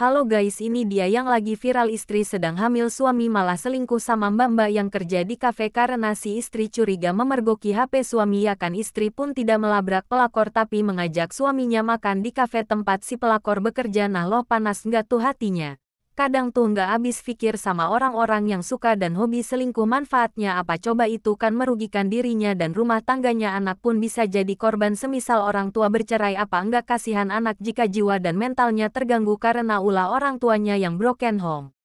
Halo guys ini dia yang lagi viral istri sedang hamil suami malah selingkuh sama mbak-mbak yang kerja di kafe karena si istri curiga memergoki HP suami ya kan istri pun tidak melabrak pelakor tapi mengajak suaminya makan di kafe tempat si pelakor bekerja nah loh panas nggak tuh hatinya. Kadang tuh nggak habis pikir sama orang-orang yang suka dan hobi selingkuh manfaatnya apa coba itu kan merugikan dirinya dan rumah tangganya anak pun bisa jadi korban semisal orang tua bercerai apa enggak kasihan anak jika jiwa dan mentalnya terganggu karena ulah orang tuanya yang broken home.